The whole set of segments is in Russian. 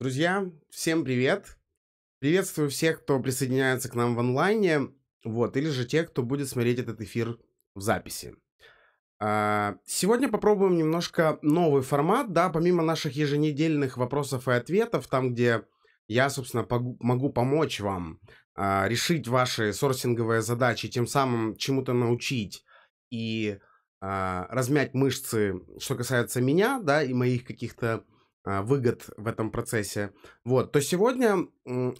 Друзья, всем привет! Приветствую всех, кто присоединяется к нам в онлайне, вот, или же те, кто будет смотреть этот эфир в записи. А, сегодня попробуем немножко новый формат, да, помимо наших еженедельных вопросов и ответов, там, где я, собственно, могу помочь вам а, решить ваши сорсинговые задачи, тем самым чему-то научить и а, размять мышцы, что касается меня, да, и моих каких-то а, выгод в этом процессе, вот, то сегодня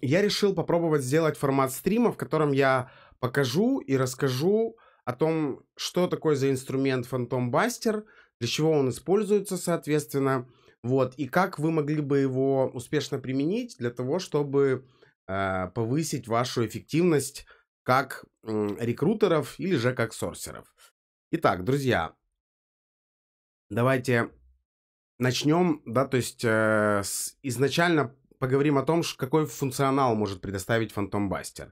я решил попробовать сделать формат стрима, в котором я покажу и расскажу о том, что такое за инструмент Phantom Buster, для чего он используется, соответственно, вот, и как вы могли бы его успешно применить для того, чтобы э, повысить вашу эффективность как э, рекрутеров или же как сорсеров. Итак, друзья, давайте Начнем, да, то есть э, с, изначально поговорим о том, какой функционал может предоставить Phantom Buster.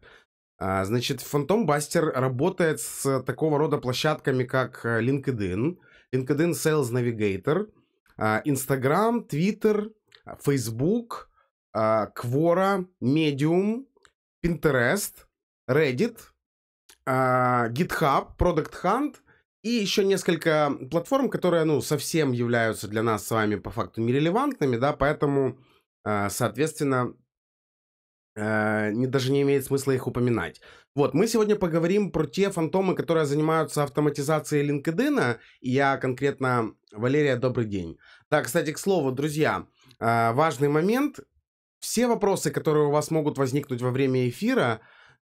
Э, значит, Phantom Buster работает с такого рода площадками, как LinkedIn, LinkedIn Sales Navigator, э, Instagram, Twitter, Facebook, э, Quora, Medium, Pinterest, Reddit, э, GitHub, Product Hunt – и еще несколько платформ, которые, ну, совсем являются для нас с вами по факту нерелевантными, да, поэтому, э, соответственно, э, не, даже не имеет смысла их упоминать. Вот, мы сегодня поговорим про те фантомы, которые занимаются автоматизацией LinkedIn. И я конкретно... Валерия, добрый день. Да, кстати, к слову, друзья, э, важный момент. Все вопросы, которые у вас могут возникнуть во время эфира,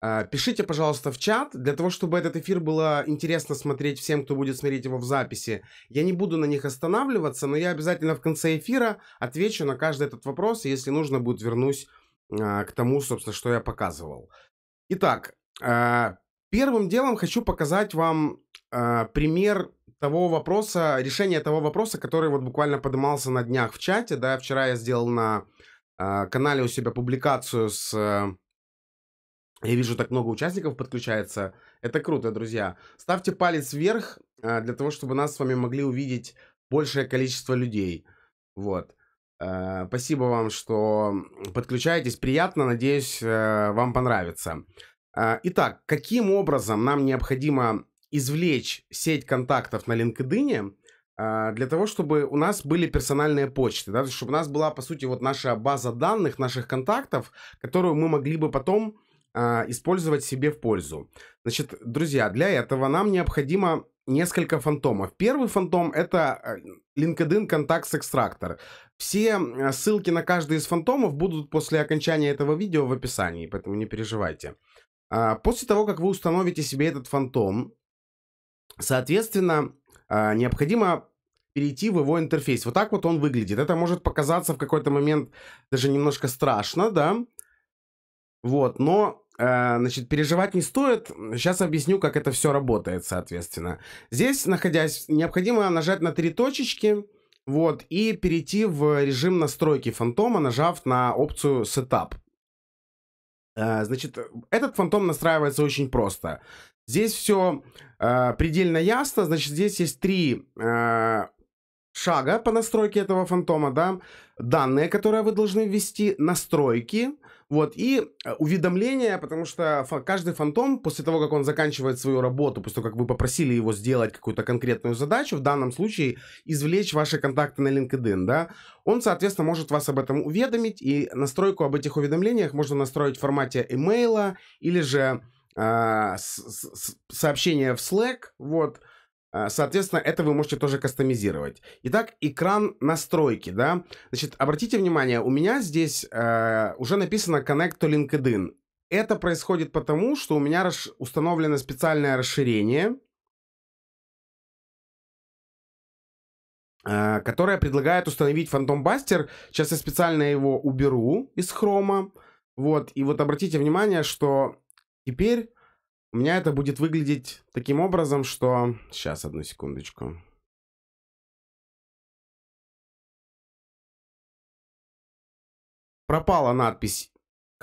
Э, пишите, пожалуйста, в чат. Для того, чтобы этот эфир было интересно смотреть всем, кто будет смотреть его в записи, я не буду на них останавливаться, но я обязательно в конце эфира отвечу на каждый этот вопрос, если нужно будет, вернусь э, к тому, собственно, что я показывал. Итак, э, первым делом хочу показать вам пример того вопроса, решения того вопроса, который вот буквально поднимался на днях в чате. Да, вчера я сделал на канале у себя публикацию с я вижу, так много участников подключается. Это круто, друзья. Ставьте палец вверх а, для того, чтобы нас с вами могли увидеть большее количество людей. Вот. А, спасибо вам, что подключаетесь. Приятно, надеюсь, э, вам понравится. А, итак, каким образом нам необходимо извлечь сеть контактов на LinkedIn для того, чтобы у нас были персональные почты, да, чтобы у нас была, по сути, вот наша база данных, наших контактов, которую мы могли бы потом а, использовать себе в пользу. Значит, друзья, для этого нам необходимо несколько фантомов. Первый фантом — это э, LinkedIn Contacts Extractor. Все ссылки на каждый из фантомов будут после окончания этого видео в описании, поэтому не переживайте. А, после того, как вы установите себе этот фантом, соответственно, а, необходимо перейти в его интерфейс. Вот так вот он выглядит. Это может показаться в какой-то момент даже немножко страшно, да? Вот, но Э, значит, переживать не стоит. Сейчас объясню, как это все работает, соответственно. Здесь, находясь, необходимо нажать на три точечки, вот, и перейти в режим настройки фантома, нажав на опцию Setup. Э, значит, этот фантом настраивается очень просто. Здесь все э, предельно ясно. Значит, здесь есть три э, шага по настройке этого фантома, да. Данные, которые вы должны ввести, настройки, вот, и э, уведомления, потому что каждый фантом, после того, как он заканчивает свою работу, после того, как вы попросили его сделать какую-то конкретную задачу, в данном случае извлечь ваши контакты на LinkedIn, да, он, соответственно, может вас об этом уведомить, и настройку об этих уведомлениях можно настроить в формате имейла или же э, сообщения в Slack, вот, Э, соответственно, это вы можете тоже кастомизировать. Итак, экран настройки, да. Значит, обратите внимание, у меня здесь э, уже написано Connect to LinkedIn. Это происходит потому, что у меня расш... установлено специальное расширение, э, которое предлагает установить Phantom Buster. Сейчас я специально его уберу из хрома. Вот, и вот обратите внимание, что теперь у меня это будет выглядеть таким образом, что... Сейчас, одну секундочку. Пропала надпись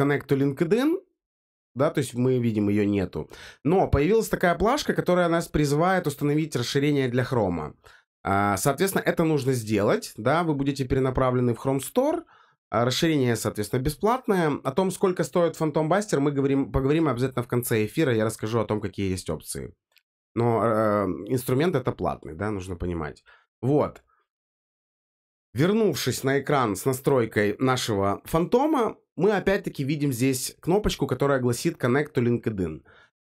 Connect to LinkedIn, да, то есть мы видим, ее нету. Но появилась такая плашка, которая нас призывает установить расширение для хрома. Соответственно, это нужно сделать, да, вы будете перенаправлены в Chrome Store, а расширение, соответственно, бесплатное. О том, сколько стоит Phantom Buster, мы говорим, поговорим обязательно в конце эфира. Я расскажу о том, какие есть опции. Но э, инструмент это платный, да, нужно понимать. Вот. Вернувшись на экран с настройкой нашего фантома, мы опять-таки видим здесь кнопочку, которая гласит Connect to LinkedIn.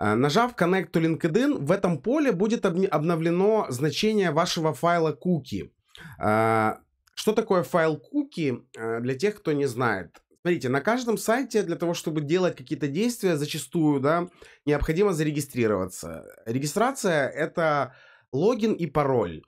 Э, нажав Connect to LinkedIn, в этом поле будет обновлено значение вашего файла куки. Э, что такое файл куки э, для тех, кто не знает? Смотрите, на каждом сайте для того, чтобы делать какие-то действия, зачастую, да, необходимо зарегистрироваться. Регистрация — это логин и пароль.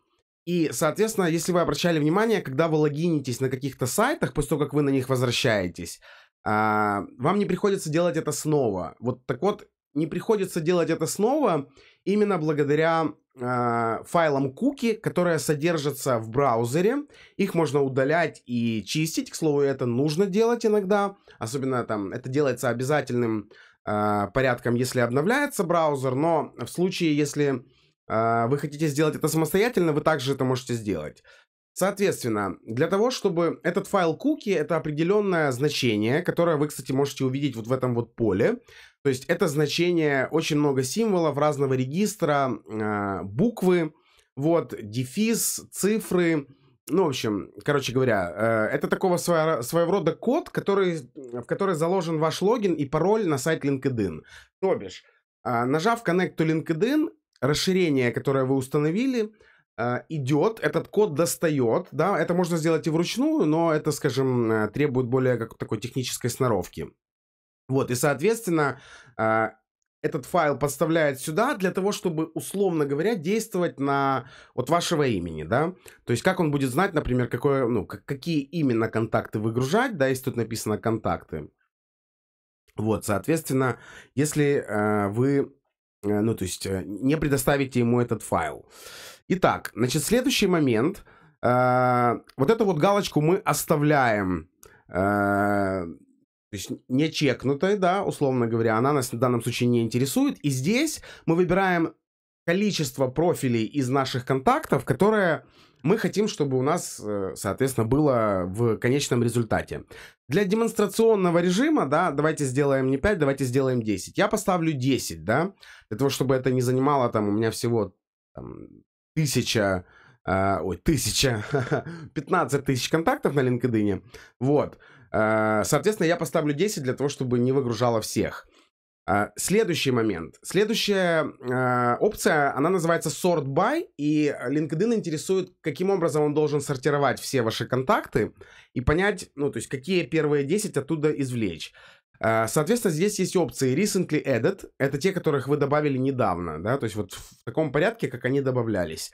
И, соответственно, если вы обращали внимание, когда вы логинитесь на каких-то сайтах, после того, как вы на них возвращаетесь, а, вам не приходится делать это снова. Вот так вот, не приходится делать это снова именно благодаря а, файлом куки, которая содержится в браузере. Их можно удалять и чистить. К слову, это нужно делать иногда. Особенно там это делается обязательным э, порядком, если обновляется браузер. Но в случае, если э, вы хотите сделать это самостоятельно, вы также это можете сделать. Соответственно, для того, чтобы этот файл куки, это определенное значение, которое вы, кстати, можете увидеть вот в этом вот поле. То есть это значение очень много символов разного регистра, э, буквы, вот, дефис, цифры. Ну, в общем, короче говоря, э, это такого своего, своего рода код, который, в который заложен ваш логин и пароль на сайт LinkedIn. То бишь, э, нажав Connect to LinkedIn, расширение, которое вы установили, а, идет, этот код достает, да, это можно сделать и вручную, но это, скажем, э, требует более как такой технической сноровки. Вот, и, соответственно, а, этот файл подставляет сюда для того, чтобы, условно говоря, действовать на вот вашего имени, да. То есть как он будет знать, например, какое, ну, какие именно контакты выгружать, да, если тут написано контакты. Вот, соответственно, если э, вы, э, ну, то есть э, не предоставите ему этот файл. Итак, значит, следующий момент. Э, вот эту вот галочку мы оставляем. Э, то есть не чекнутой, да, условно говоря, она нас в данном случае не интересует. И здесь мы выбираем количество профилей из наших контактов, которые мы хотим, чтобы у нас, э, соответственно, было в конечном результате. Для демонстрационного режима, да, давайте сделаем не 5, давайте сделаем 10. Я поставлю 10, да, для того, чтобы это не занимало там у меня всего там, тысяча, э, ой, тысяча, 15 тысяч контактов на LinkedIn. Вот. А, соответственно, я поставлю 10 для того, чтобы не выгружало всех. А, следующий момент. Следующая э, опция, она называется Sort By, и LinkedIn интересует, каким образом он должен сортировать все ваши контакты и понять, ну, то есть, какие первые 10 оттуда извлечь. Э, соответственно, здесь есть опции Recently Added, это те, которых вы добавили недавно, да, то есть вот в таком порядке, как они добавлялись.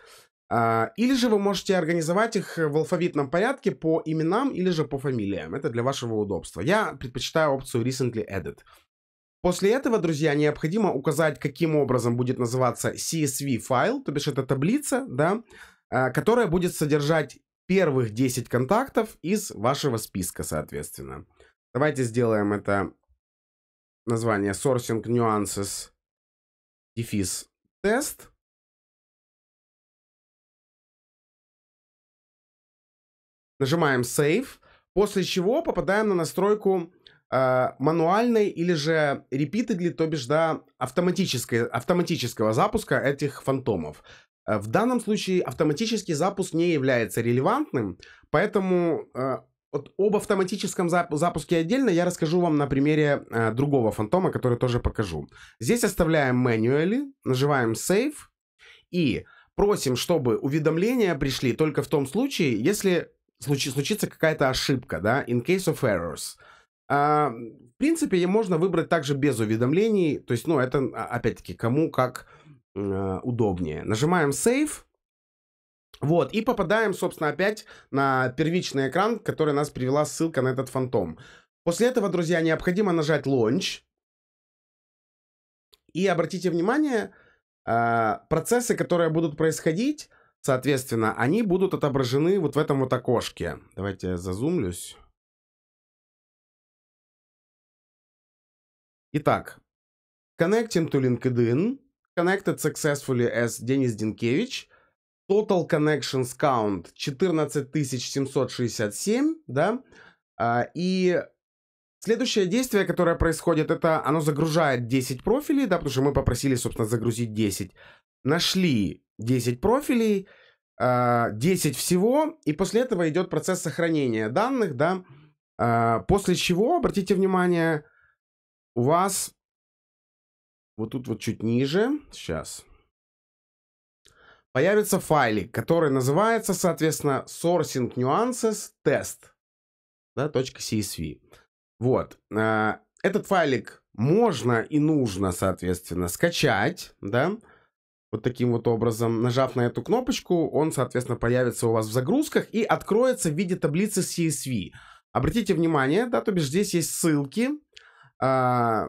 А, или же вы можете организовать их э, в алфавитном порядке по именам или же по фамилиям. Это для вашего удобства. Я предпочитаю опцию Recently Added. После этого, друзья, необходимо указать, каким образом будет называться CSV файл, то бишь это таблица, да, а, которая будет содержать первых 10 контактов из вашего списка, соответственно. Давайте сделаем это название Sourcing Nuances Defis Test. нажимаем Save, после чего попадаем на настройку э, мануальной или же repeatedly, то бишь, да, автоматической, автоматического запуска этих фантомов. Э, в данном случае автоматический запуск не является релевантным, поэтому э, вот об автоматическом запуске отдельно я расскажу вам на примере э, другого фантома, который тоже покажу. Здесь оставляем manually, нажимаем Save и просим, чтобы уведомления пришли только в том случае, если случи, случится какая-то ошибка, да, in case of errors. А, в принципе, можно выбрать также без уведомлений, то есть, ну, это, а, опять-таки, кому как э, удобнее. Нажимаем Save, вот, и попадаем, собственно, опять на первичный экран, который нас привела ссылка на этот фантом. После этого, друзья, необходимо нажать Launch. И обратите внимание, э, процессы, которые будут происходить, Соответственно, они будут отображены вот в этом вот окошке. Давайте я зазумлюсь. Итак, connecting to LinkedIn, connected successfully as Денис Динкевич, total connections count 14767, да, а, и Следующее действие, которое происходит, это оно загружает 10 профилей, да, потому что мы попросили, собственно, загрузить 10. Нашли 10 профилей, 10 а, всего, и после этого идет процесс сохранения данных, да, а, после чего, обратите внимание, у вас вот тут вот чуть ниже, сейчас, появится файлик, который называется, соответственно, sourcing nuances test, да, .csv. Вот. А, этот файлик можно и нужно, соответственно, скачать, да, вот таким вот образом. Нажав на эту кнопочку, он, соответственно, появится у вас в загрузках и откроется в виде таблицы CSV. Обратите внимание, да, то бишь здесь есть ссылки, а,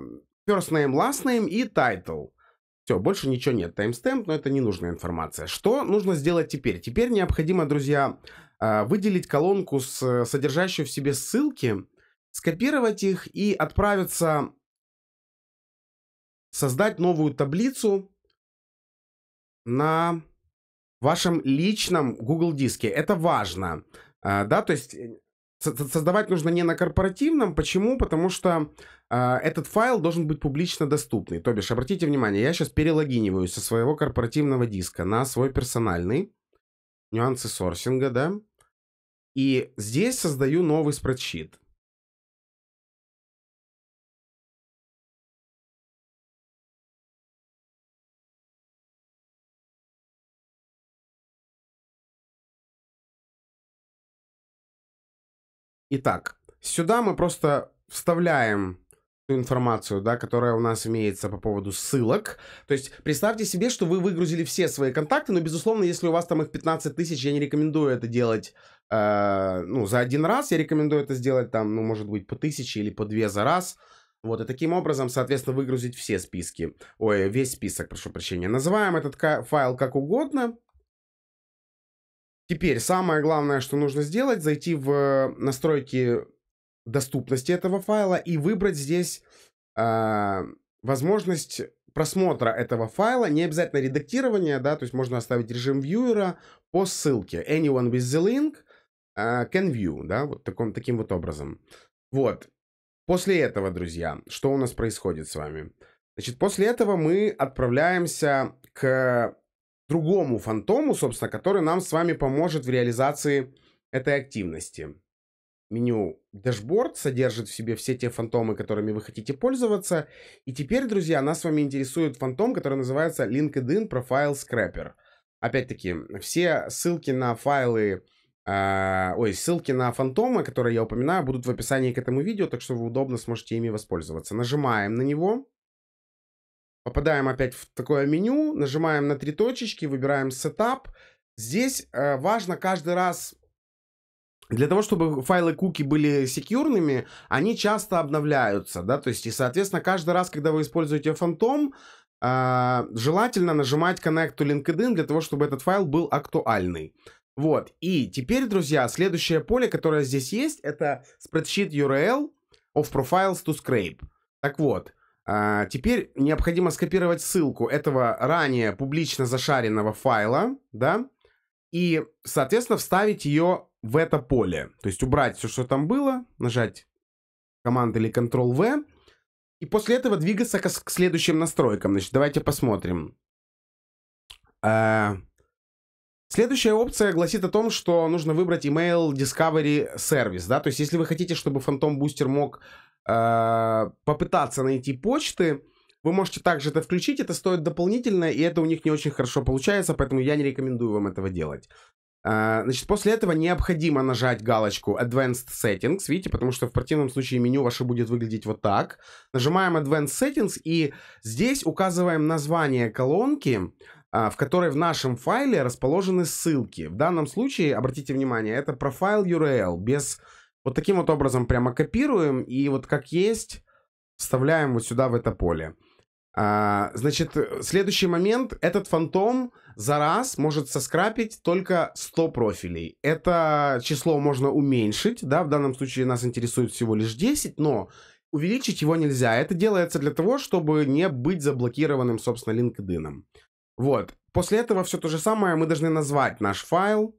first name, last name и title. Все, больше ничего нет. timestamp, но это ненужная информация. Что нужно сделать теперь? Теперь необходимо, друзья, а, выделить колонку, с, содержащую в себе ссылки скопировать их и отправиться создать новую таблицу на вашем личном Google диске. Это важно. А, да, то есть э, создавать нужно не на корпоративном. Почему? Потому что а, этот файл должен быть публично доступный. То бишь, обратите внимание, я сейчас перелогиниваю со своего корпоративного диска на свой персональный. Нюансы сорсинга, да. И здесь создаю новый спредшит. Итак, сюда мы просто вставляем информацию, да, которая у нас имеется по поводу ссылок. То есть представьте себе, что вы выгрузили все свои контакты, но, безусловно, если у вас там их 15 тысяч, я не рекомендую это делать э, ну, за один раз. Я рекомендую это сделать там, ну, может быть, по тысяче или по две за раз. Вот, и таким образом, соответственно, выгрузить все списки. Ой, весь список, прошу прощения. Называем этот файл как угодно. Теперь самое главное, что нужно сделать, зайти в э, настройки доступности этого файла и выбрать здесь э, возможность просмотра этого файла, не обязательно редактирование, да, то есть можно оставить режим вьюера по ссылке anyone with the link а, can view, да, вот таком, таким вот образом. Вот. После этого, друзья, что у нас происходит с вами? Значит, после этого мы отправляемся к другому фантому, собственно, который нам с вами поможет в реализации этой активности. Меню «Дашборд» содержит в себе все те фантомы, которыми вы хотите пользоваться. И теперь, друзья, нас с вами интересует фантом, который называется LinkedIn Profile Scrapper. Опять-таки, все ссылки на файлы, э, ой, ссылки на фантомы, которые я упоминаю, будут в описании к этому видео, так что вы удобно сможете ими воспользоваться. Нажимаем на него. Попадаем опять в такое меню, нажимаем на три точечки, выбираем Setup. Здесь э, важно каждый раз для того, чтобы файлы куки были секьюрными, они часто обновляются, да, то есть, и, соответственно, каждый раз, когда вы используете Phantom, э, желательно нажимать Connect to LinkedIn для того, чтобы этот файл был актуальный. Вот, и теперь, друзья, следующее поле, которое здесь есть, это Spreadsheet URL of Profiles to Scrape. Так вот, а, теперь необходимо скопировать ссылку этого ранее публично зашаренного файла, да, и, соответственно, вставить ее в это поле. То есть убрать все, что там было, нажать команд или Ctrl-V, и после этого двигаться к, к следующим настройкам. Значит, давайте посмотрим. А, Следующая опция гласит о том, что нужно выбрать email discovery service, да, то есть если вы хотите, чтобы Phantom Booster мог а, попытаться найти почты. Вы можете также это включить, это стоит дополнительно, и это у них не очень хорошо получается, поэтому я не рекомендую вам этого делать. А, значит, после этого необходимо нажать галочку Advanced Settings, видите, потому что в противном случае меню ваше будет выглядеть вот так. Нажимаем Advanced Settings, и здесь указываем название колонки, а, в которой в нашем файле расположены ссылки. В данном случае, обратите внимание, это профайл URL без вот таким вот образом прямо копируем и вот как есть вставляем вот сюда, в это поле. А, значит, следующий момент. Этот фантом за раз может соскрапить только 100 профилей. Это число можно уменьшить, да, в данном случае нас интересует всего лишь 10, но увеличить его нельзя. Это делается для того, чтобы не быть заблокированным, собственно, LinkedIn. Вот. После этого все то же самое мы должны назвать наш файл,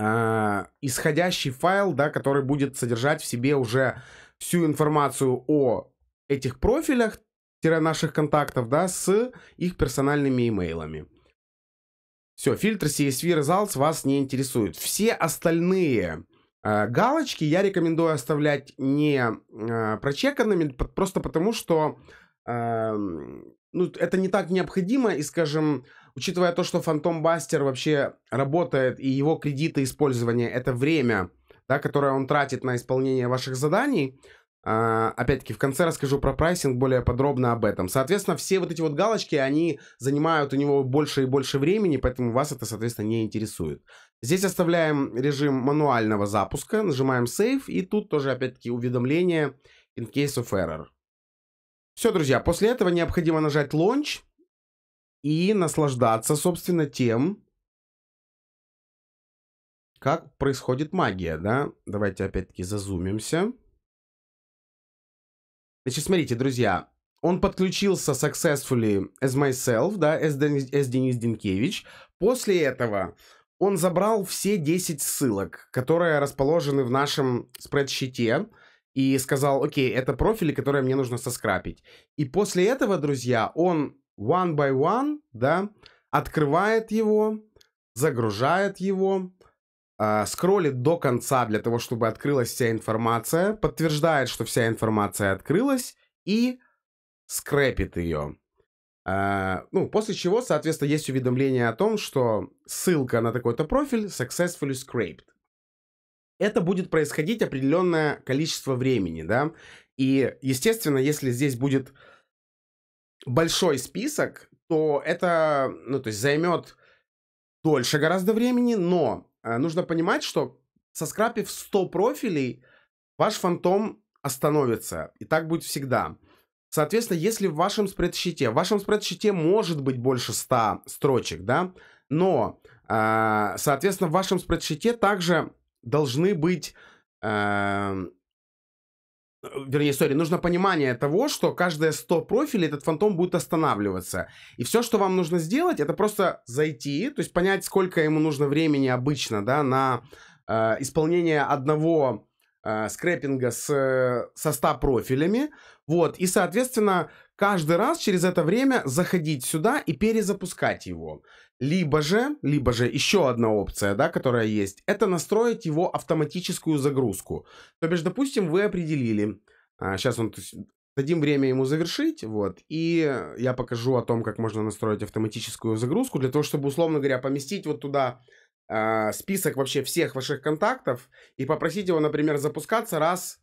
а, исходящий файл, да, который будет содержать в себе уже всю информацию о этих профилях, наших контактов, да, с их персональными имейлами. Все, фильтр CSV Results вас не интересует. Все остальные э, галочки я рекомендую оставлять не э, прочеканными, просто потому что э, ну, это не так необходимо, и, скажем, учитывая то, что Фантом Бастер вообще работает, и его кредиты использования — это время, да, которое он тратит на исполнение ваших заданий, а, опять-таки, в конце расскажу про прайсинг более подробно об этом. Соответственно, все вот эти вот галочки, они занимают у него больше и больше времени, поэтому вас это, соответственно, не интересует. Здесь оставляем режим мануального запуска, нажимаем Save, и тут тоже, опять-таки, уведомление in case of error. Все, друзья, после этого необходимо нажать Launch, и наслаждаться, собственно, тем, как происходит магия, да? Давайте опять-таки зазумимся. Значит, смотрите, друзья, он подключился successfully as myself, да, as, Ден, as Денис Денкевич. После этого он забрал все 10 ссылок, которые расположены в нашем спредшите, и сказал, окей, это профили, которые мне нужно соскрапить. И после этого, друзья, он one by one, да, открывает его, загружает его, э, скроллит до конца для того, чтобы открылась вся информация, подтверждает, что вся информация открылась и скрепит ее. Э, а, ну, после чего, соответственно, есть уведомление о том, что ссылка на такой-то профиль successfully scraped. Это будет происходить определенное количество времени, да. И, естественно, если здесь будет большой список, то это, ну, то есть займет дольше гораздо времени, но э, нужно понимать, что со соскрапив 100 профилей, ваш фантом остановится. И так будет всегда. Соответственно, если в вашем спредшите, в вашем спредшите может быть больше 100 строчек, да, но, э, соответственно, в вашем спредшите также должны быть эм, Э, вернее, сори, нужно понимание того, что каждые 100 профилей этот фантом будет останавливаться. И все, что вам нужно сделать, это просто зайти, то есть понять, сколько ему нужно времени обычно, да, на э, исполнение одного э, скрэппинга с, э, со 100 профилями, вот, и, соответственно, каждый раз через это время заходить сюда и перезапускать его. Либо же, либо же еще одна опция, да, которая есть, это настроить его автоматическую загрузку. То бишь, допустим, вы определили, а, сейчас он, есть, дадим время ему завершить, вот, и я покажу о том, как можно настроить автоматическую загрузку для того, чтобы, условно говоря, поместить вот туда а, список вообще всех ваших контактов и попросить его, например, запускаться раз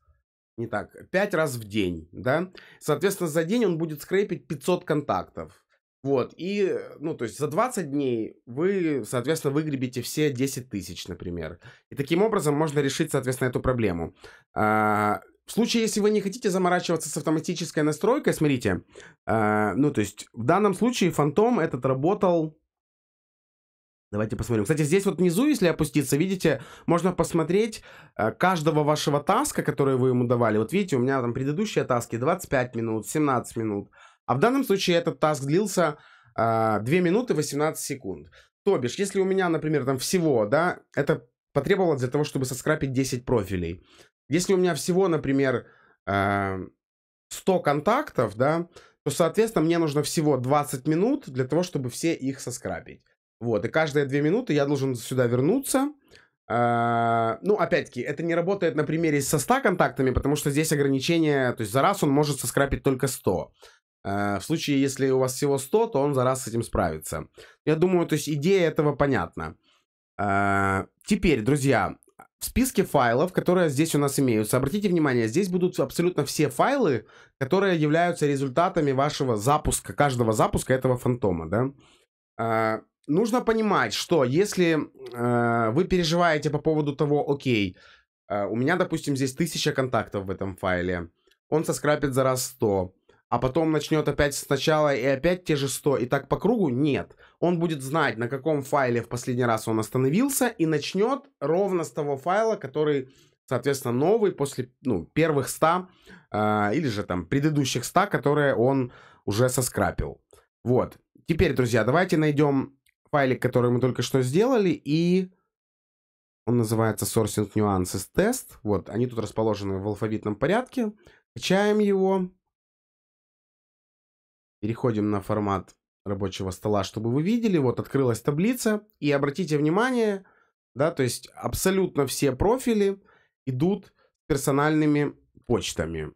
не так, 5 раз в день, да, соответственно, за день он будет скрепить 500 контактов, вот, и, ну, то есть за 20 дней вы, соответственно, выгребите все 10 тысяч, например. И таким образом можно решить, соответственно, эту проблему. А, в случае, если вы не хотите заморачиваться с автоматической настройкой, смотрите, а, ну, то есть в данном случае фантом этот работал Давайте посмотрим. Кстати, здесь вот внизу, если опуститься, видите, можно посмотреть э, каждого вашего таска, который вы ему давали. Вот видите, у меня там предыдущие таски 25 минут, 17 минут. А в данном случае этот таск длился э, 2 минуты 18 секунд. То бишь, если у меня, например, там всего, да, это потребовалось для того, чтобы соскрапить 10 профилей. Если у меня всего, например, э, 100 контактов, да, то, соответственно, мне нужно всего 20 минут для того, чтобы все их соскрапить. Вот, и каждые две минуты я должен сюда вернуться. А, ну, опять-таки, это не работает на примере со 100 контактами, потому что здесь ограничение, то есть за раз он может соскрапить только 100. А, в случае, если у вас всего 100, то он за раз с этим справится. Я думаю, то есть идея этого понятна. А, теперь, друзья, в списке файлов, которые здесь у нас имеются, обратите внимание, здесь будут абсолютно все файлы, которые являются результатами вашего запуска, каждого запуска этого фантома, да. А, нужно понимать, что если э, вы переживаете по поводу того, окей, э, у меня, допустим, здесь тысяча контактов в этом файле, он соскрапит за раз 100, а потом начнет опять сначала и опять те же 100, и так по кругу, нет. Он будет знать, на каком файле в последний раз он остановился, и начнет ровно с того файла, который, соответственно, новый после ну, первых 100, э, или же там предыдущих 100, которые он уже соскрапил. Вот. Теперь, друзья, давайте найдем файлик, который мы только что сделали, и он называется Sourcing Nuances Test. Вот, они тут расположены в алфавитном порядке. Качаем его. Переходим на формат рабочего стола, чтобы вы видели. Вот открылась таблица. И обратите внимание, да, то есть абсолютно все профили идут с персональными почтами.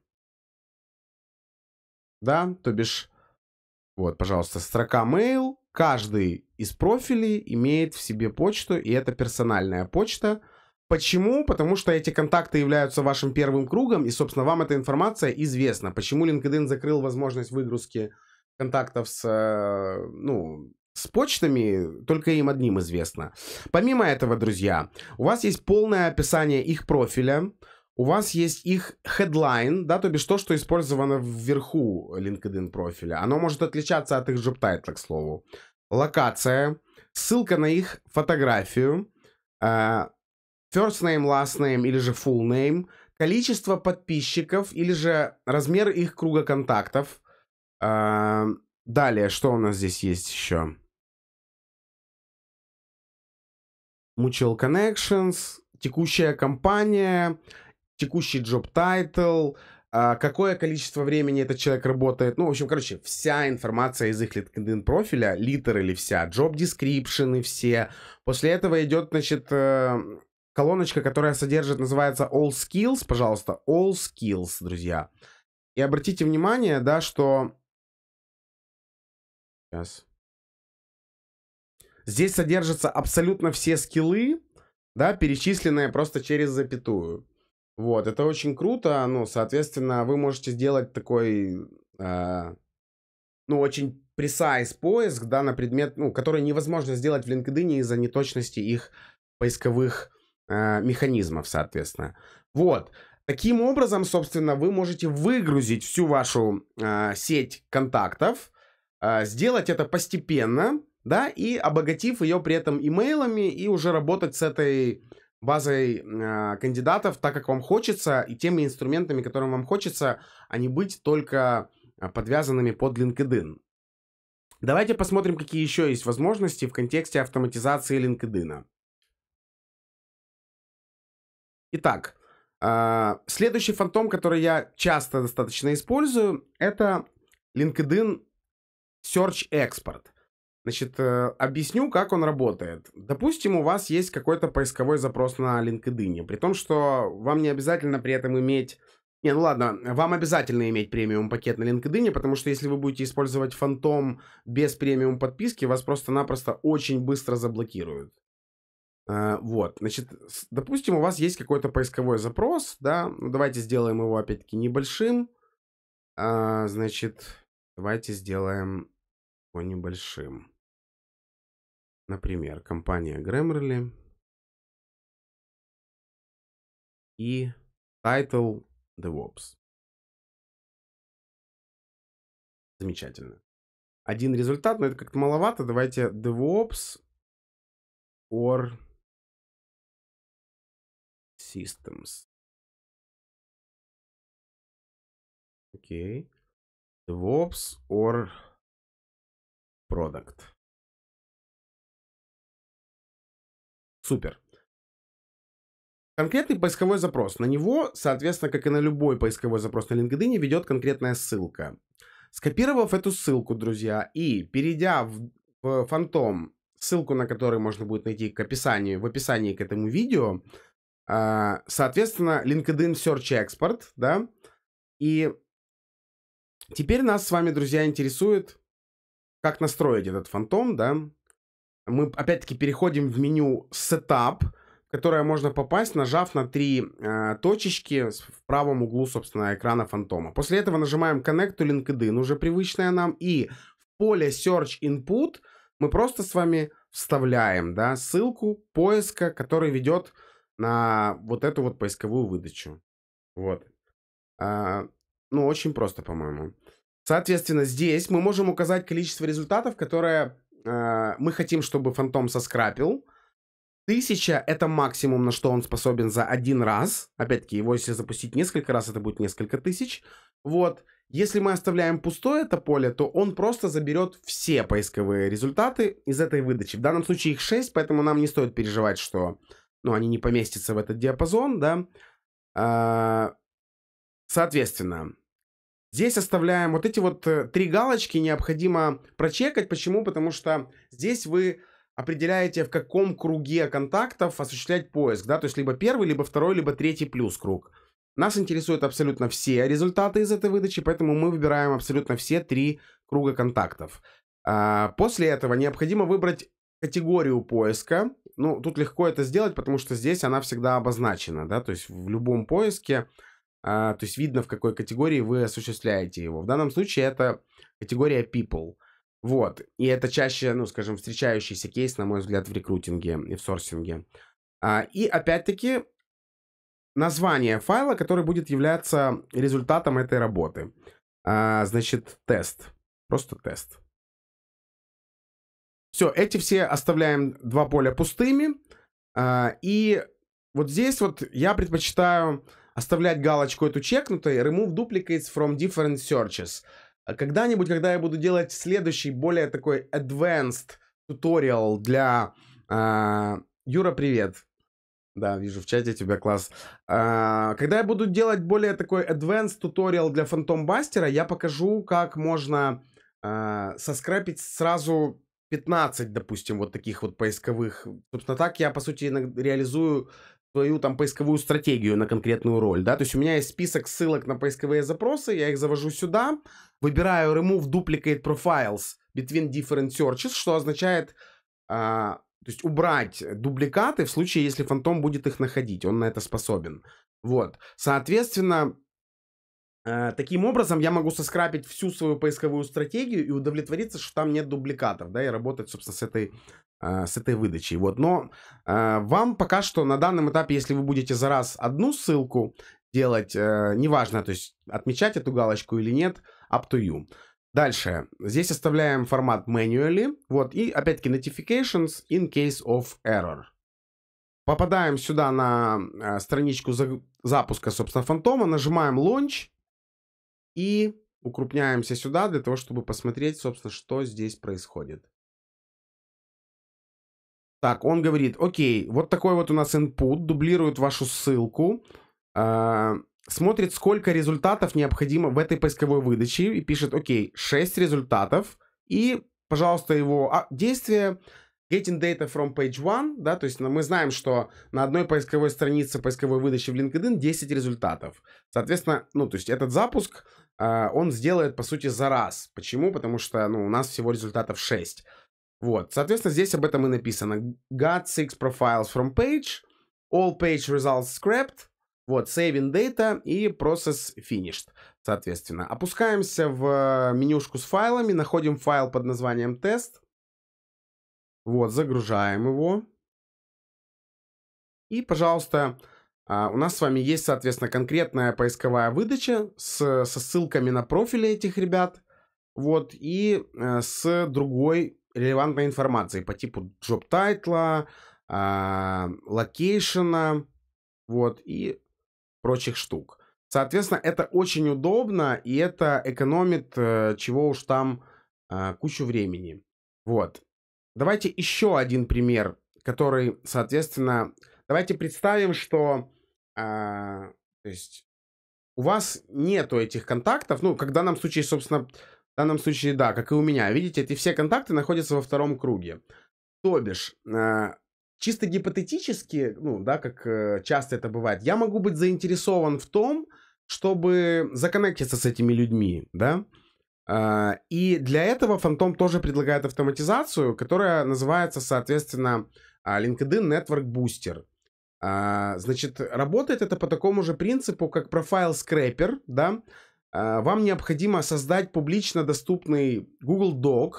Да, то бишь, вот, пожалуйста, строка mail. Каждый из профилей имеет в себе почту, и это персональная почта. Почему? Потому что эти контакты являются вашим первым кругом, и, собственно, вам эта информация известна. Почему LinkedIn закрыл возможность выгрузки контактов с, э, ну, с почтами только им одним известно. Помимо этого, друзья, у вас есть полное описание их профиля, у вас есть их headline, да, то бишь то, что использовано вверху LinkedIn профиля. Оно может отличаться от их job тайтла, к слову локация, ссылка на их фотографию, э, first name, last name или же full name, количество подписчиков или же размер их круга контактов. Э, далее, что у нас здесь есть еще? Mutual Connections, текущая компания, текущий job title, а, какое количество времени этот человек работает. Ну, в общем, короче, вся информация из их LinkedIn профиля, литер или вся, job description и все. После этого идет, значит, э, колоночка, которая содержит, называется All Skills, пожалуйста, All Skills, друзья. И обратите внимание, да, что... Сейчас. Здесь содержатся абсолютно все скиллы, да, перечисленные просто через запятую. Вот, это очень круто, ну, соответственно, вы можете сделать такой, э, ну, очень precise поиск, да, на предмет, ну, который невозможно сделать в LinkedIn из-за неточности их поисковых э, механизмов, соответственно. Вот. Таким образом, собственно, вы можете выгрузить всю вашу э, сеть контактов, э, сделать это постепенно, да, и обогатив ее при этом имейлами и уже работать с этой базой э, кандидатов, так как вам хочется, и теми инструментами, которым вам хочется, а не быть только а, подвязанными под LinkedIn. Давайте посмотрим, какие еще есть возможности в контексте автоматизации LinkedIn. Итак, э, следующий фантом, который я часто достаточно использую, это LinkedIn Search Expert – Значит, э, объясню, как он работает. Допустим, у вас есть какой-то поисковой запрос на LinkedIn, при том, что вам не обязательно при этом иметь... Не, ну ладно, вам обязательно иметь премиум пакет на LinkedIn, потому что если вы будете использовать фантом без премиум подписки, вас просто-напросто очень быстро заблокируют. Э, вот, значит, допустим, у вас есть какой-то поисковой запрос, да, ну, давайте сделаем его, опять-таки, небольшим, а, значит, давайте сделаем по небольшим. Например, компания Grammarly и Title DevOps. Замечательно. Один результат, но это как-то маловато. Давайте DevOps or Systems. Окей. Okay. DevOps or продукт. Супер. Конкретный поисковой запрос. На него, соответственно, как и на любой поисковой запрос на LinkedIn, ведет конкретная ссылка. Скопировав эту ссылку, друзья, и перейдя в, в Phantom, ссылку на который можно будет найти к описанию, в описании к этому видео, а, соответственно, LinkedIn Search Export, да, и теперь нас с вами, друзья, интересует как настроить этот фантом, да, мы опять-таки переходим в меню Setup, в которое можно попасть, нажав на три э, точечки в правом углу, собственно, экрана фантома. После этого нажимаем Connect to LinkedIn, уже привычное нам, и в поле Search Input мы просто с вами вставляем, да, ссылку поиска, который ведет на вот эту вот поисковую выдачу. Вот. А, ну, очень просто, по-моему. Соответственно, здесь мы можем указать количество результатов, которые э, мы хотим, чтобы фантом соскрапил. Тысяча — это максимум, на что он способен за один раз. Опять-таки, его если запустить несколько раз, это будет несколько тысяч. Вот. Если мы оставляем пустое это поле, то он просто заберет все поисковые результаты из этой выдачи. В данном случае их 6, поэтому нам не стоит переживать, что ну, они не поместятся в этот диапазон, да. А, соответственно, Здесь оставляем вот эти вот э, три галочки, необходимо прочекать. Почему? Потому что здесь вы определяете, в каком круге контактов осуществлять поиск, да, то есть либо первый, либо второй, либо третий плюс круг. Нас интересуют абсолютно все результаты из этой выдачи, поэтому мы выбираем абсолютно все три круга контактов. А, после этого необходимо выбрать категорию поиска. Ну, тут легко это сделать, потому что здесь она всегда обозначена, да, то есть в любом поиске а, то есть видно, в какой категории вы осуществляете его. В данном случае это категория people. Вот. И это чаще, ну, скажем, встречающийся кейс, на мой взгляд, в рекрутинге и в сорсинге. А, и опять-таки название файла, который будет являться результатом этой работы. А, значит, тест. Просто тест. Все, эти все оставляем два поля пустыми. И вот здесь вот я предпочитаю оставлять галочку эту чекнутой, remove duplicates from different searches. А когда-нибудь, когда я буду делать следующий, более такой advanced tutorial для... Э, Юра, привет. Да, вижу в чате тебя, класс. А, когда я буду делать более такой advanced tutorial для Phantom Бастера, я покажу, как можно а, соскрепить сразу 15, допустим, вот таких вот поисковых. Собственно, так я, по сути, реализую свою там поисковую стратегию на конкретную роль, да, то есть у меня есть список ссылок на поисковые запросы, я их завожу сюда, выбираю remove duplicate profiles between different searches, что означает, а, то есть убрать дубликаты в случае, если фантом будет их находить, он на это способен, вот, соответственно, э, таким образом я могу соскрапить всю свою поисковую стратегию и удовлетвориться, что там нет дубликатов, да, и работать, собственно, с этой а, с этой выдачей. Вот. Но э, вам пока что на данном этапе, если вы будете за раз одну ссылку делать, э, неважно, то есть отмечать эту галочку или нет, up to you. Дальше. Здесь оставляем формат manually. Вот. И опять-таки notifications in case of error. Попадаем сюда на э, страничку за, запуска, собственно, фантома. Нажимаем launch. И укрупняемся сюда для того, чтобы посмотреть, собственно, что здесь происходит. Так, он говорит, окей, вот такой вот у нас input, дублирует вашу ссылку, э, смотрит, сколько результатов необходимо в этой поисковой выдаче и пишет, окей, 6 результатов и, пожалуйста, его а, действие getting data from page one, да, то есть ну, мы знаем, что на одной поисковой странице поисковой выдачи в LinkedIn 10 результатов. Соответственно, ну, то есть этот запуск э, он сделает, по сути, за раз. Почему? Потому что, ну, у нас всего результатов 6. Вот, соответственно, здесь об этом и написано. Got six profiles from page, all page results scrapped, вот, saving data и process finished, соответственно. Опускаемся в э, менюшку с файлами, находим файл под названием тест. Вот, загружаем его. И, пожалуйста, а, у нас с вами есть, соответственно, конкретная поисковая выдача с, со ссылками на профили этих ребят. Вот, и э, с другой релевантной информации по типу job title, локейшена, вот, и прочих штук. Соответственно, это очень удобно, и это экономит э, чего уж там а, кучу времени. Вот. Давайте еще один пример, который, соответственно, давайте представим, что а, то есть у вас нету этих контактов, ну, когда нам в случае, собственно, в данном случае, да, как и у меня. Видите, эти все контакты находятся во втором круге. То бишь, э, чисто гипотетически, ну, да, как э, часто это бывает, я могу быть заинтересован в том, чтобы законнектиться с этими людьми, да. Э, и для этого Фантом тоже предлагает автоматизацию, которая называется, соответственно, э, LinkedIn Network Booster. Э, значит, работает это по такому же принципу, как профайл скрэпер, да, а, вам необходимо создать публично доступный Google Doc,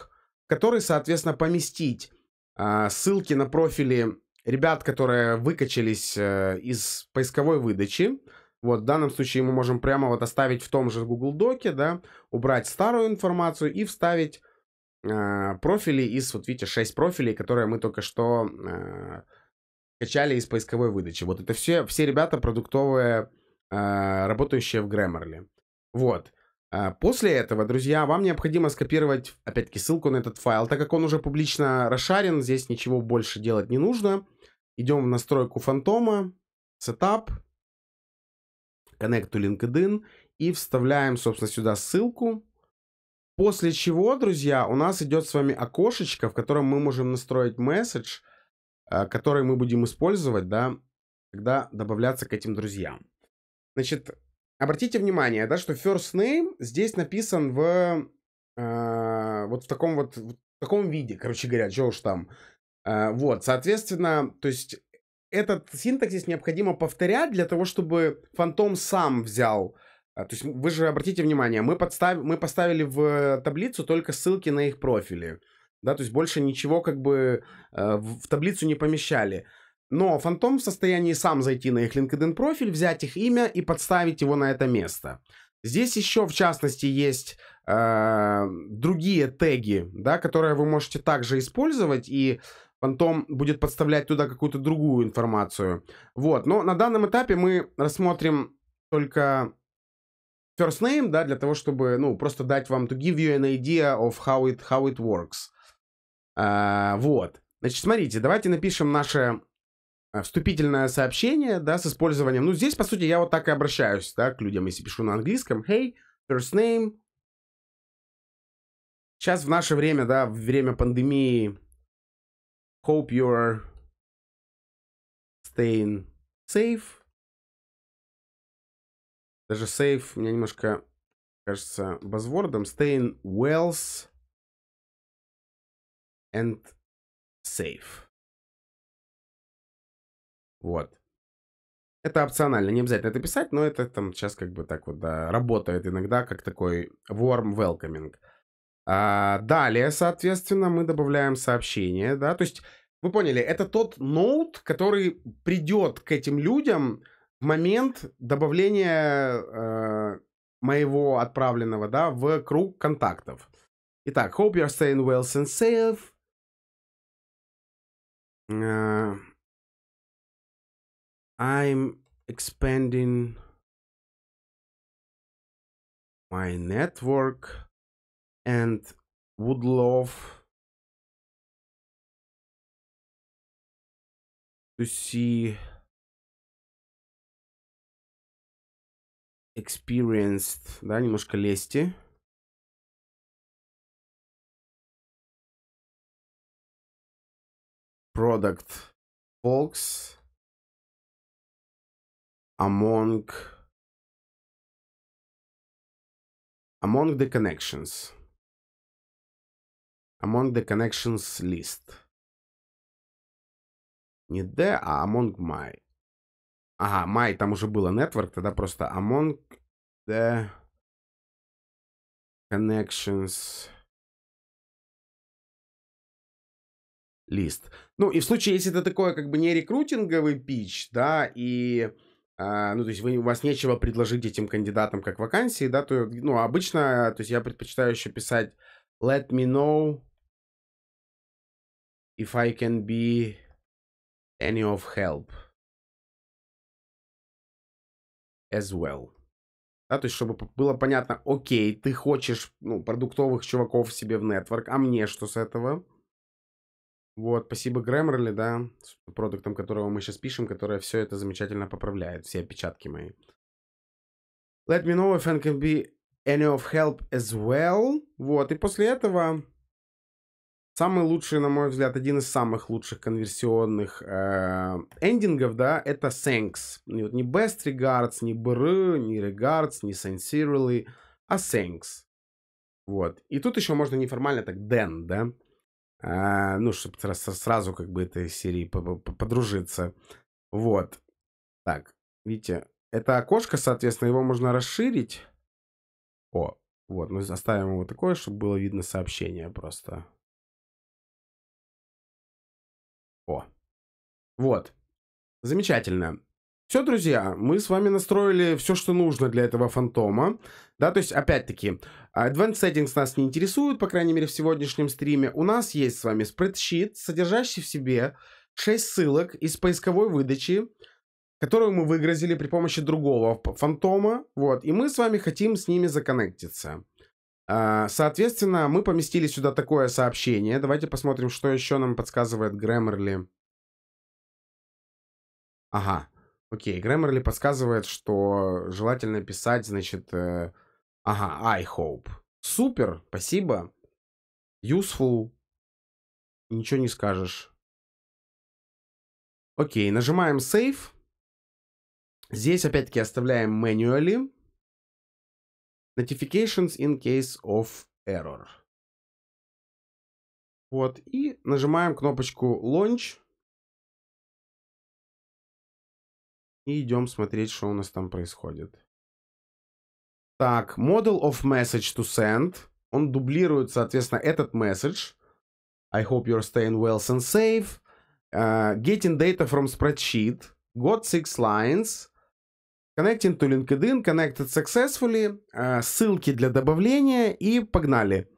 который, соответственно, поместить а, ссылки на профили ребят, которые выкачались э, из поисковой выдачи. Вот, в данном случае мы можем прямо вот оставить в том же Google Доке, да, убрать старую информацию и вставить э, профили из, вот видите, 6 профилей, которые мы только что э, качали из поисковой выдачи. Вот это все, все ребята продуктовые, э, работающие в Grammarly. Вот. А после этого, друзья, вам необходимо скопировать, опять-таки, ссылку на этот файл, так как он уже публично расшарен, здесь ничего больше делать не нужно. Идем в настройку фантома, сетап, connect to LinkedIn и вставляем, собственно, сюда ссылку. После чего, друзья, у нас идет с вами окошечко, в котором мы можем настроить месседж, а, который мы будем использовать, да, когда добавляться к этим друзьям. Значит, Обратите внимание, да, что first name здесь написан в э, вот в таком вот в таком виде, короче говоря, что уж там. Э, вот, соответственно, то есть этот синтаксис необходимо повторять для того, чтобы фантом сам взял. Э, то есть вы же обратите внимание, мы, подстав... мы поставили в таблицу только ссылки на их профили. Да, то есть больше ничего как бы э, в таблицу не помещали. Но Фантом в состоянии сам зайти на их LinkedIn профиль, взять их имя и подставить его на это место. Здесь еще, в частности, есть э, другие теги, да, которые вы можете также использовать, и Фантом будет подставлять туда какую-то другую информацию. Вот, но на данном этапе мы рассмотрим только first name, да, для того, чтобы, ну, просто дать вам to give you an idea of how it, how it works. Э, вот. Значит, смотрите, давайте напишем наше Э, вступительное сообщение, да, с использованием... Ну, здесь, по сути, я вот так и обращаюсь, да, к людям, если пишу на английском. Hey, first name. Сейчас в наше время, да, в время пандемии hope you're staying safe. Даже safe меня немножко, кажется, базвордом. Staying wells and safe. Вот. Это опционально, не обязательно это писать, но это там сейчас как бы так вот да, работает иногда, как такой warm welcoming. А, далее, соответственно, мы добавляем сообщение, да, то есть вы поняли, это тот ноут, который придет к этим людям в момент добавления э, моего отправленного, да, в круг контактов. Итак, hope you're staying well and safe. Э, I'm expanding my network and would love to see experienced, да, немножко лести. Product folks among among the connections among the connections list не D, а among my ага my там уже было network тогда просто among the connections лист. Ну и в случае, если это такое как бы не рекрутинговый пич, да, и а, ну, то есть вы, у вас нечего предложить этим кандидатам как вакансии, да, то, ну, обычно, то есть я предпочитаю еще писать let me know if I can be any of help as well. Да, то есть, чтобы было понятно, окей, ты хочешь ну, продуктовых чуваков себе в нетворк, а мне что с этого? Вот, спасибо Grammarly, да, с продуктом, которого мы сейчас пишем, которое все это замечательно поправляет, все опечатки мои. Let me know if I can be any of help as well. Вот, и после этого самый лучший, на мой взгляд, один из самых лучших конверсионных э, эндингов, да, это thanks. Не, вот, не best regards, не br, не regards, не sincerely, а thanks. Вот. И тут еще можно неформально так then, да. А, ну, чтобы сразу, сразу как бы этой серии подружиться. Вот. Так, видите, это окошко, соответственно, его можно расширить. О, вот, Ну, оставим его такое, чтобы было видно сообщение просто. О, вот. Замечательно. Все, друзья, мы с вами настроили все, что нужно для этого фантома. Да, то есть, опять-таки, Advanced Settings нас не интересует, по крайней мере, в сегодняшнем стриме. У нас есть с вами спредшит, содержащий в себе 6 ссылок из поисковой выдачи, которую мы выгрузили при помощи другого фантома. Вот, и мы с вами хотим с ними законнектиться. А, соответственно, мы поместили сюда такое сообщение. Давайте посмотрим, что еще нам подсказывает Grammarly. Ага. Окей, Grammarly подсказывает, что желательно писать, значит, э, ага, I hope. Супер, спасибо. Useful. Ничего не скажешь. Окей, нажимаем Save. Здесь опять-таки оставляем manually. Notifications in case of error. Вот, и нажимаем кнопочку Launch. И идем смотреть, что у нас там происходит. Так, model of message to send. Он дублирует, соответственно, этот message. I hope you're staying well and safe. Uh, getting data from spreadsheet. Got six lines. Connecting to LinkedIn. Connected successfully. Uh, ссылки для добавления. И погнали.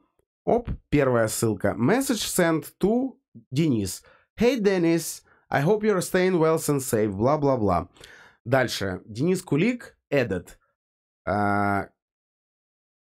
Оп, первая ссылка. Message sent to Денис. Hey, Денис. I hope you're staying well and safe. Бла-бла-бла. Дальше. Денис Кулик, Эдет. А,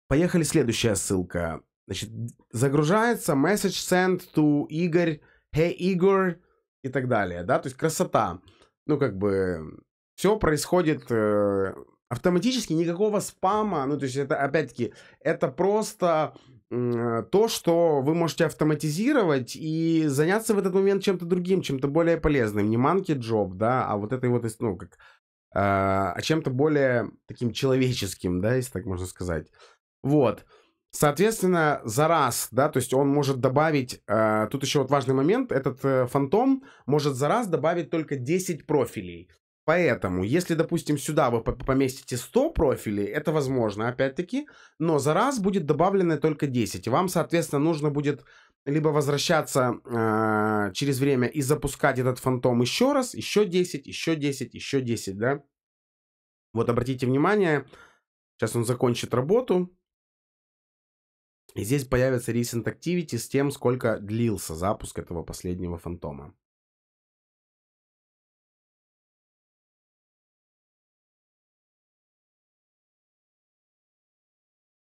поехали следующая ссылка. Значит, загружается message sent to Игорь, hey Игорь и так далее, да, то есть красота. Ну, как бы, все происходит э, автоматически, никакого спама, ну, то есть это, опять-таки, это просто Э, то, что вы можете автоматизировать и заняться в этот момент чем-то другим, чем-то более полезным. Не манки джоб, да, а вот этой вот, ну, как, а, а чем-то более таким человеческим, да, если так можно сказать. Вот. Соответственно, за раз, да, то есть он может добавить, э, тут еще вот важный момент, этот э, фантом может за раз добавить только 10 профилей. Поэтому, если, допустим, сюда вы поместите 100 профилей, это возможно, опять-таки, но за раз будет добавлено только 10. вам, соответственно, нужно будет либо возвращаться э, через время и запускать этот фантом еще раз, еще 10, еще 10, еще 10, да? Вот обратите внимание, сейчас он закончит работу. И здесь появится recent activity с тем, сколько длился запуск этого последнего фантома.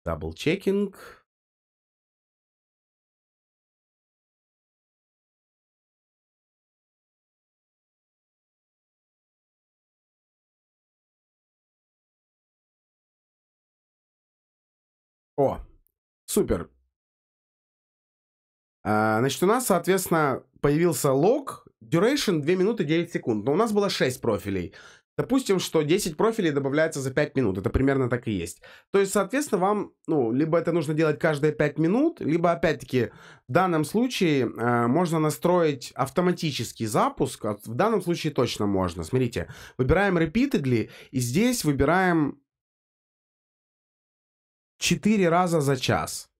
дабл-чекинг. О, супер. А, значит, у нас, соответственно, появился лог. Duration 2 минуты 9 секунд. Но у нас было 6 профилей. Допустим, что 10 профилей добавляется за 5 минут. Это примерно так и есть. То есть, соответственно, вам, ну, либо это нужно делать каждые 5 минут, либо, опять-таки, в данном случае э, можно настроить автоматический запуск. А в данном случае точно можно. Смотрите, выбираем repeatedly, и здесь выбираем 4 раза за час.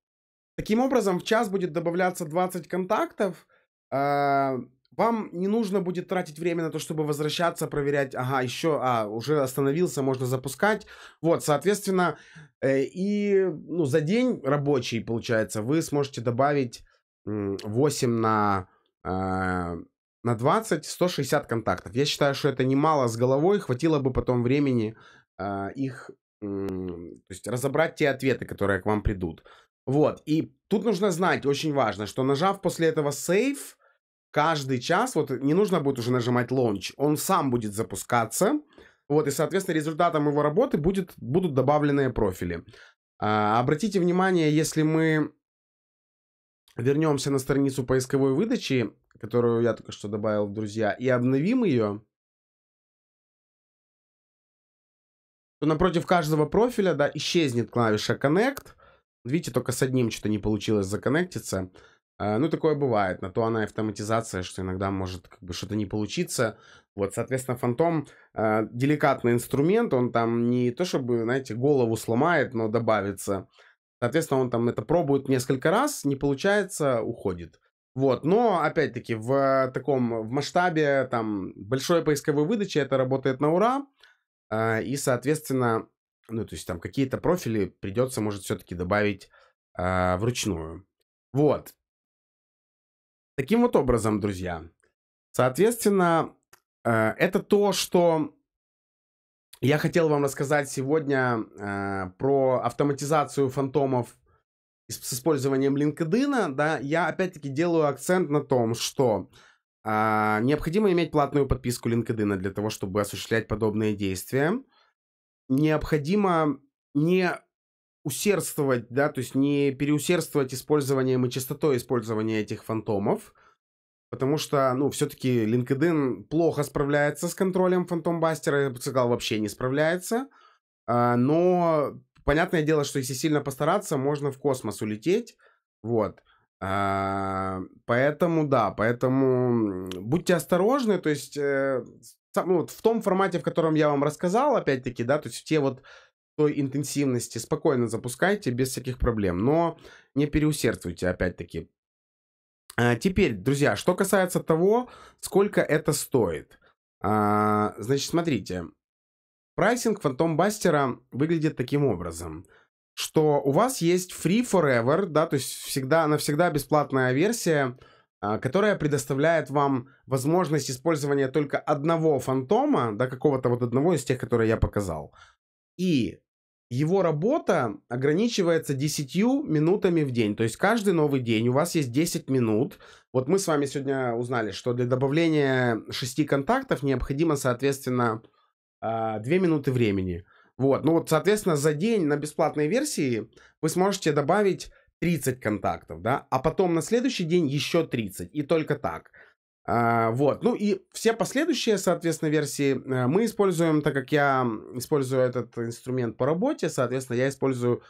Таким образом, в час будет добавляться 20 контактов, э, вам не нужно будет тратить время на то, чтобы возвращаться, проверять, ага, еще, а, уже остановился, можно запускать. Вот, соответственно, э, и ну, за день рабочий, получается, вы сможете добавить 8 на, э, на 20, 160 контактов. Я считаю, что это немало с головой, хватило бы потом времени э, их, э, то есть разобрать те ответы, которые к вам придут. Вот, и тут нужно знать, очень важно, что нажав после этого сейф, каждый час, вот не нужно будет уже нажимать launch, он сам будет запускаться, вот, и, соответственно, результатом его работы будет, будут добавленные профили. А, обратите внимание, если мы вернемся на страницу поисковой выдачи, которую я только что добавил в друзья, и обновим ее, то напротив каждого профиля, да, исчезнет клавиша Connect. Видите, только с одним что-то не получилось законнектиться. А, ну, такое бывает. На то она автоматизация, что иногда может как бы что-то не получиться. Вот, соответственно, фантом э, деликатный инструмент. Он там не то чтобы, знаете, голову сломает, но добавится. Соответственно, он там это пробует несколько раз, не получается, уходит. Вот, но опять-таки в таком в масштабе там большой поисковой выдачи это работает на ура. Э, и, соответственно, ну, то есть там какие-то профили придется, может, все-таки добавить э, вручную. Вот. Таким вот образом, друзья. Соответственно, э, это то, что я хотел вам рассказать сегодня э, про автоматизацию фантомов с использованием LinkedIn. Да, я опять-таки делаю акцент на том, что а, необходимо иметь платную подписку LinkedIn для того, чтобы осуществлять подобные действия. Необходимо не усердствовать, да, то есть не переусердствовать использованием и частотой использования этих фантомов, потому что, ну, все-таки LinkedIn плохо справляется с контролем фантомбастера, я бы сказал, вообще не справляется, а, но понятное дело, что если сильно постараться, можно в космос улететь, вот. А, поэтому, да, поэтому будьте осторожны, то есть э, ну, вот в том формате, в котором я вам рассказал, опять-таки, да, то есть те вот той интенсивности спокойно запускайте, без всяких проблем. Но не переусердствуйте, опять-таки. А, теперь, друзья, что касается того, сколько это стоит. А, значит, смотрите. Прайсинг Фантом Бастера выглядит таким образом, что у вас есть Free Forever, да, то есть всегда, навсегда бесплатная версия, а, которая предоставляет вам возможность использования только одного фантома, да, какого-то вот одного из тех, которые я показал. И его работа ограничивается 10 минутами в день. То есть каждый новый день у вас есть 10 минут. Вот мы с вами сегодня узнали, что для добавления 6 контактов необходимо, соответственно, 2 а, минуты времени. Вот, ну вот, соответственно, за день на бесплатной версии вы сможете добавить 30 контактов, да, а потом на следующий день еще 30, и только так. А, вот. Ну и все последующие, соответственно, версии э, мы используем, так как я использую этот инструмент по работе, соответственно, я использую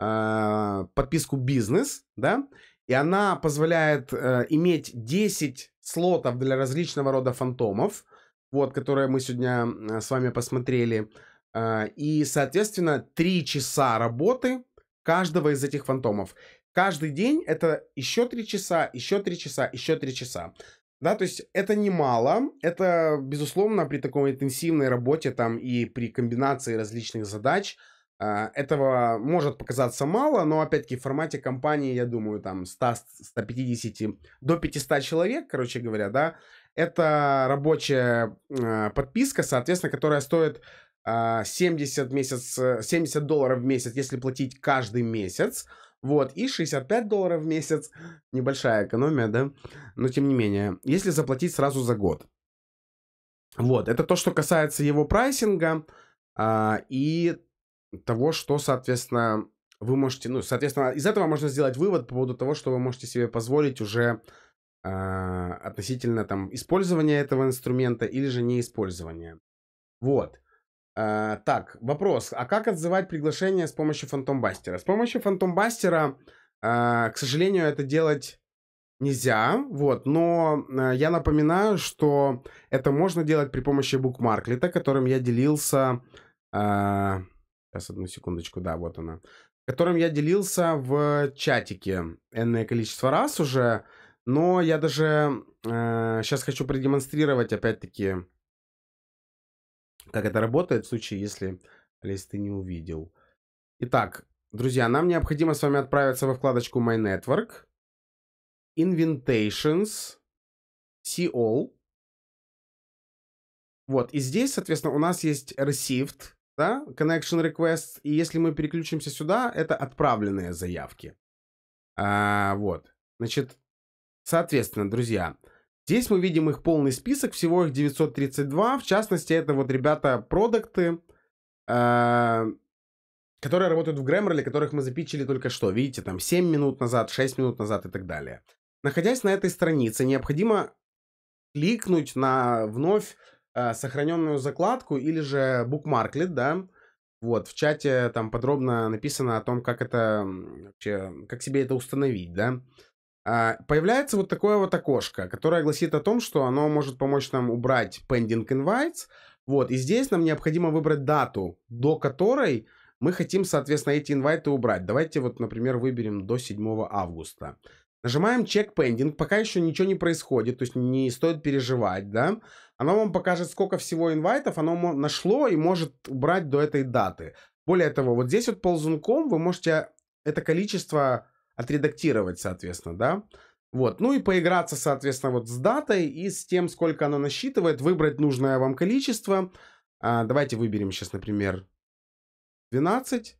э, подписку бизнес, да, и она позволяет э, иметь 10 слотов для различного рода фантомов, вот, которые мы сегодня э, с вами посмотрели, э, и, соответственно, 3 часа работы каждого из этих фантомов. Каждый день это еще 3 часа, еще 3 часа, еще 3 часа. Да, то есть это немало, это, безусловно, при такой интенсивной работе там и при комбинации различных задач э, этого может показаться мало, но, опять-таки, в формате компании, я думаю, там 100, 150, до 500 человек, короче говоря, да, это рабочая э, подписка, соответственно, которая стоит 70, э, месяц, 70 долларов в месяц, если платить каждый месяц, вот, и 65 долларов в месяц. Небольшая экономия, да? Но тем не менее, если заплатить сразу за год. Вот, это то, что касается его прайсинга а, и того, что, соответственно, вы можете, ну, соответственно, из этого можно сделать вывод по поводу того, что вы можете себе позволить уже а, относительно там использования этого инструмента или же не использования. Вот. А, так, вопрос. А как отзывать приглашение с помощью фантомбастера? С помощью фантомбастера, а, к сожалению, это делать нельзя, вот, но а, я напоминаю, что это можно делать при помощи букмарклета, которым я делился... А, сейчас, одну секундочку, да, вот она. Которым я делился в чатике энное количество раз уже, но я даже а, сейчас хочу продемонстрировать, опять-таки, как это работает в случае, если, если ты не увидел. Итак, друзья, нам необходимо с вами отправиться во вкладочку My Network, Inventations, See All. Вот, и здесь, соответственно, у нас есть Received, да, Connection Request, и если мы переключимся сюда, это отправленные заявки. А, вот, значит, соответственно, друзья, Здесь мы видим их полный список, всего их 932. В частности, это вот ребята продукты, э, которые работают в Grammarly, которых мы запичили только что. Видите, там 7 минут назад, 6 минут назад и так далее. Находясь на этой странице, необходимо кликнуть на вновь э, сохраненную закладку или же bookmarklet, да, вот, в чате там подробно написано о том, как это вообще, как себе это установить, да. А, появляется вот такое вот окошко, которое гласит о том, что оно может помочь нам убрать pending invites. Вот, и здесь нам необходимо выбрать дату, до которой мы хотим, соответственно, эти инвайты убрать. Давайте вот, например, выберем до 7 августа. Нажимаем check pending, пока еще ничего не происходит, то есть не стоит переживать, да. Оно вам покажет, сколько всего инвайтов оно нашло и может убрать до этой даты. Более того, вот здесь вот ползунком вы можете это количество отредактировать, соответственно, да. Вот, ну и поиграться, соответственно, вот с датой и с тем, сколько она насчитывает, выбрать нужное вам количество. А, давайте выберем сейчас, например, 12.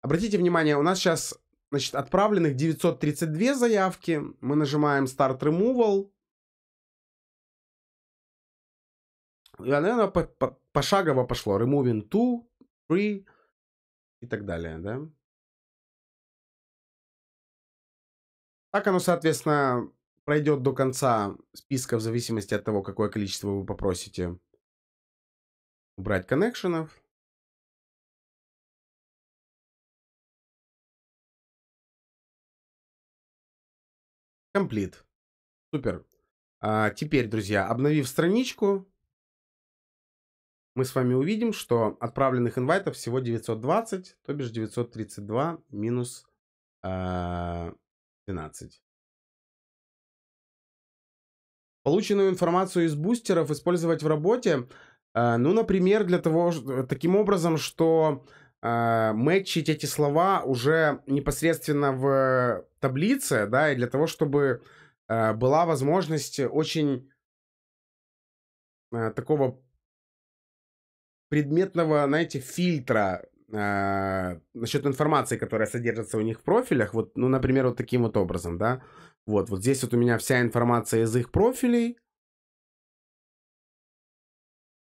Обратите внимание, у нас сейчас, значит, отправленных 932 заявки. Мы нажимаем Start Removal. И, наверное, пошагово пошло. Removing 2, 3 и так далее, да. Так оно, соответственно, пройдет до конца списка в зависимости от того, какое количество вы попросите. Убрать коннекшенов. Комплит. Супер. А теперь, друзья, обновив страничку, мы с вами увидим, что отправленных инвайтов всего 920, то бишь 932 минус э, 12. Полученную информацию из бустеров использовать в работе, э, ну, например, для того, э, таким образом, что э, мэтчить эти слова уже непосредственно в таблице, да, и для того, чтобы э, была возможность очень такого предметного, знаете, фильтра э, а, насчет информации, которая содержится у них в профилях, вот, ну, например, вот таким вот образом, да, вот, вот здесь вот у меня вся информация из их профилей,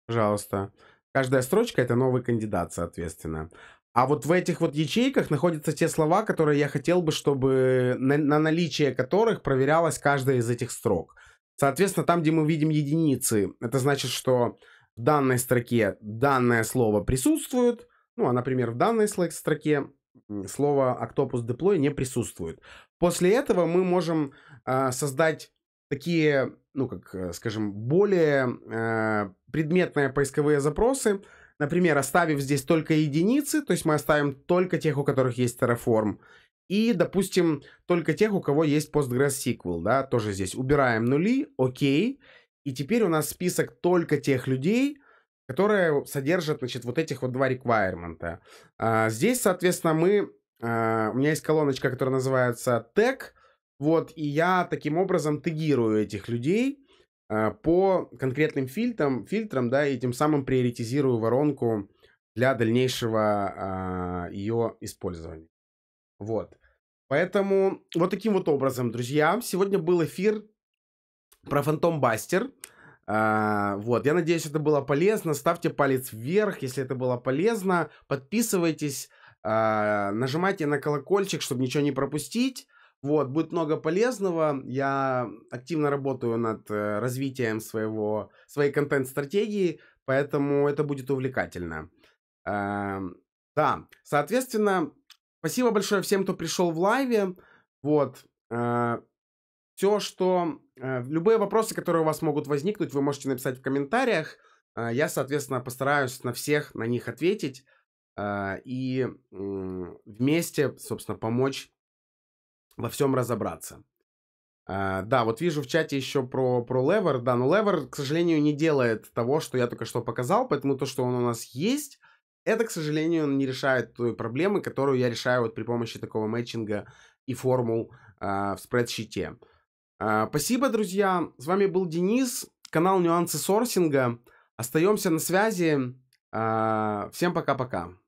пожалуйста, каждая строчка это новый кандидат, соответственно. А вот в этих вот ячейках находятся те слова, которые я хотел бы, чтобы на, на наличие которых проверялась каждая из этих строк. Соответственно, там, где мы видим единицы, это значит, что в данной строке данное слово присутствует, ну, а, например, в данной Slack-строке слово Octopus Deploy не присутствует. После этого мы можем э, создать такие, ну, как, э, скажем, более э, предметные поисковые запросы, например, оставив здесь только единицы, то есть мы оставим только тех, у которых есть Terraform, и, допустим, только тех, у кого есть PostgreSQL, да, тоже здесь убираем нули, окей, и теперь у нас список только тех людей, которая содержит, значит, вот этих вот два реквайрмента. А, здесь, соответственно, мы... А, у меня есть колоночка, которая называется тег, вот, и я таким образом тегирую этих людей а, по конкретным фильтрам, фильтрам, да, и тем самым приоритизирую воронку для дальнейшего ее использования. Вот. Поэтому вот таким вот образом, друзья, сегодня был эфир про Фантом Бастер. А, вот, я надеюсь, это было полезно. Ставьте палец вверх, если это было полезно. Подписывайтесь, а, нажимайте на колокольчик, чтобы ничего не пропустить. Вот, будет много полезного. Я активно работаю над э, развитием своего, своей контент-стратегии, поэтому это будет увлекательно. А, да, соответственно, спасибо большое всем, кто пришел в лайве. Вот, а, все, что... Э, любые вопросы, которые у вас могут возникнуть, вы можете написать в комментариях. Э, я, соответственно, постараюсь на всех на них ответить э, и вместе, собственно, помочь во всем разобраться. Да, вот вижу в чате еще про, про Lever. Да, но Lever, к сожалению, не делает того, что я только что показал, поэтому то, что он у нас есть, это, к сожалению, не решает той проблемы, которую я решаю вот при помощи такого мэтчинга и формул в спредшите. А, спасибо, друзья. С вами был Денис, канал Нюансы Сорсинга. Остаемся на связи. А, всем пока-пока.